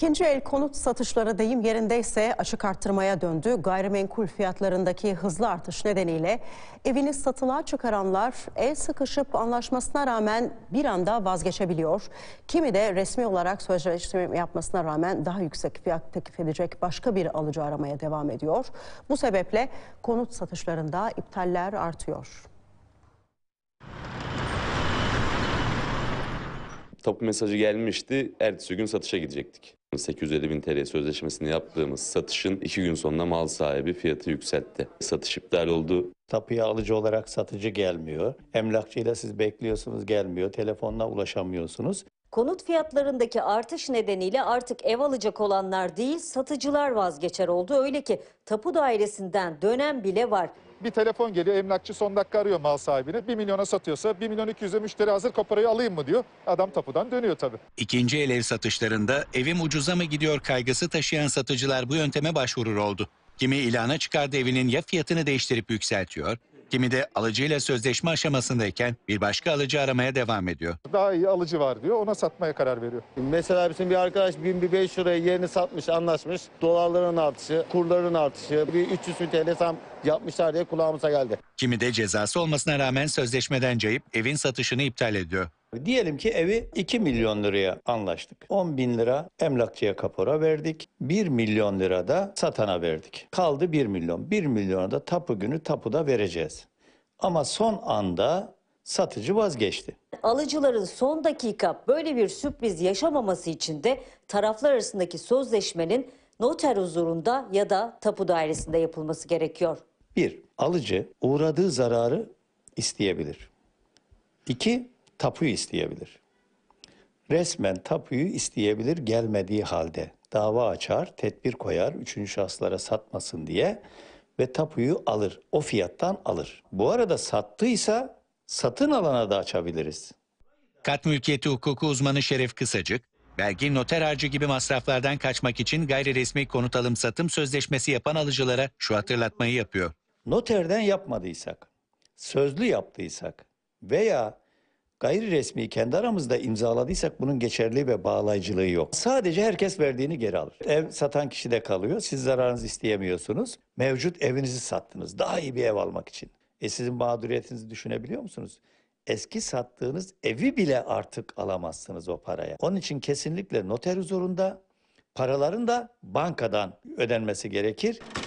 İkinci el konut satışları deyim yerindeyse açık arttırmaya döndü. Gayrimenkul fiyatlarındaki hızlı artış nedeniyle evini satılığa çıkaranlar el sıkışıp anlaşmasına rağmen bir anda vazgeçebiliyor. Kimi de resmi olarak sözleşme yapmasına rağmen daha yüksek fiyat teklif edecek başka bir alıcı aramaya devam ediyor. Bu sebeple konut satışlarında iptaller artıyor. tapu mesajı gelmişti. Ertesi gün satışa gidecektik. 850 bin TL sözleşmesini yaptığımız satışın iki gün sonunda mal sahibi fiyatı yükseltti. Satış iptal oldu. Tapuya alıcı olarak satıcı gelmiyor. Emlakçıyla siz bekliyorsunuz gelmiyor. Telefonla ulaşamıyorsunuz. Konut fiyatlarındaki artış nedeniyle artık ev alacak olanlar değil satıcılar vazgeçer oldu. Öyle ki tapu dairesinden dönem bile var bir telefon geliyor. Emlakçı son dakika arıyor mal sahibini. 1 milyona satıyorsa 1 milyon 200'e müşteri hazır koparayı alayım mı diyor. Adam tapudan dönüyor tabii. İkinci el ev satışlarında evim ucuza mı gidiyor kaygısı taşıyan satıcılar bu yönteme başvurur oldu. Kimi ilana çıkardığı evinin ya fiyatını değiştirip yükseltiyor Kimide alıcıyla sözleşme aşamasındayken bir başka alıcı aramaya devam ediyor. Daha iyi alıcı var diyor ona satmaya karar veriyor. Mesela bizim bir arkadaş 1500 liraya yerini satmış anlaşmış. Dolarların artışı, kurların artışı bir 300 bin TL zam yapmışlar diye kulağımıza geldi. Kimi de cezası olmasına rağmen sözleşmeden cayıp evin satışını iptal ediyor. Diyelim ki evi 2 milyon liraya anlaştık. 10 bin lira emlakçıya kapora verdik. 1 milyon lira da satana verdik. Kaldı 1 milyon. 1 milyon'a da tapu günü tapuda vereceğiz. Ama son anda satıcı vazgeçti. Alıcıların son dakika böyle bir sürpriz yaşamaması için de taraflar arasındaki sözleşmenin noter huzurunda ya da tapu dairesinde yapılması gerekiyor. 1. Alıcı uğradığı zararı isteyebilir. 2 tapuyu isteyebilir. Resmen tapuyu isteyebilir gelmediği halde. Dava açar, tedbir koyar, üçüncü şahıslara satmasın diye ve tapuyu alır. O fiyattan alır. Bu arada sattıysa satın alana da açabiliriz. Kat mülkiyeti hukuku uzmanı Şeref Kısacık, vergi noter harcı gibi masraflardan kaçmak için gayri resmi konut alım satım sözleşmesi yapan alıcılara şu hatırlatmayı yapıyor. Noterden yapmadıysak, sözlü yaptıysak veya gayri resmi kendi aramızda imzaladıysak bunun geçerli ve bağlayıcılığı yok. Sadece herkes verdiğini geri alır. Ev satan kişi de kalıyor. Siz zararınızı isteyemiyorsunuz. Mevcut evinizi sattınız daha iyi bir ev almak için. E sizin mağduriyetinizi düşünebiliyor musunuz? Eski sattığınız evi bile artık alamazsınız o paraya. Onun için kesinlikle noter huzurunda paraların da bankadan ödenmesi gerekir.